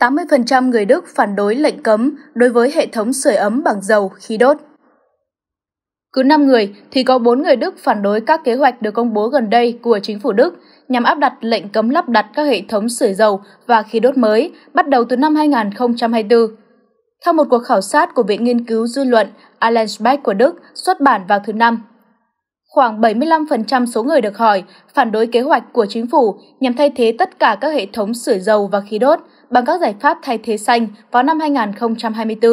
80% người Đức phản đối lệnh cấm đối với hệ thống sưởi ấm bằng dầu khí đốt. Cứ 5 người thì có 4 người Đức phản đối các kế hoạch được công bố gần đây của chính phủ Đức nhằm áp đặt lệnh cấm lắp đặt các hệ thống sưởi dầu và khí đốt mới bắt đầu từ năm 2024. Theo một cuộc khảo sát của Viện Nghiên cứu Dư luận Allensbach của Đức xuất bản vào thứ Năm, khoảng 75% số người được hỏi phản đối kế hoạch của chính phủ nhằm thay thế tất cả các hệ thống sửa dầu và khí đốt bằng các giải pháp thay thế xanh vào năm 2024,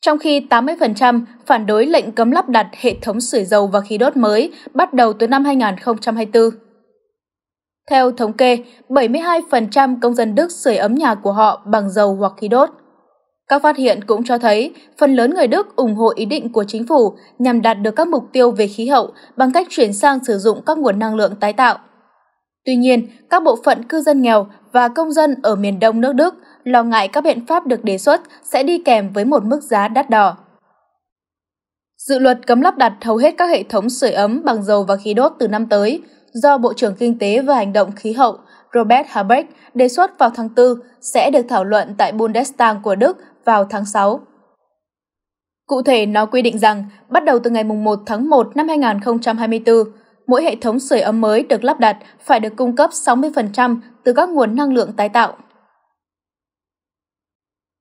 trong khi 80% phản đối lệnh cấm lắp đặt hệ thống sửa dầu và khí đốt mới bắt đầu từ năm 2024. Theo thống kê, 72% công dân Đức sưởi ấm nhà của họ bằng dầu hoặc khí đốt. Các phát hiện cũng cho thấy phần lớn người Đức ủng hộ ý định của chính phủ nhằm đạt được các mục tiêu về khí hậu bằng cách chuyển sang sử dụng các nguồn năng lượng tái tạo. Tuy nhiên, các bộ phận cư dân nghèo và công dân ở miền đông nước Đức lo ngại các biện pháp được đề xuất sẽ đi kèm với một mức giá đắt đỏ. Dự luật cấm lắp đặt hầu hết các hệ thống sưởi ấm bằng dầu và khí đốt từ năm tới do Bộ trưởng Kinh tế và Hành động Khí hậu Robert Habeck đề xuất vào tháng 4 sẽ được thảo luận tại Bundestag của Đức vào tháng 6. Cụ thể, nó quy định rằng bắt đầu từ ngày 1 tháng 1 năm 2024, mỗi hệ thống sưởi ấm mới được lắp đặt phải được cung cấp 60% từ các nguồn năng lượng tái tạo.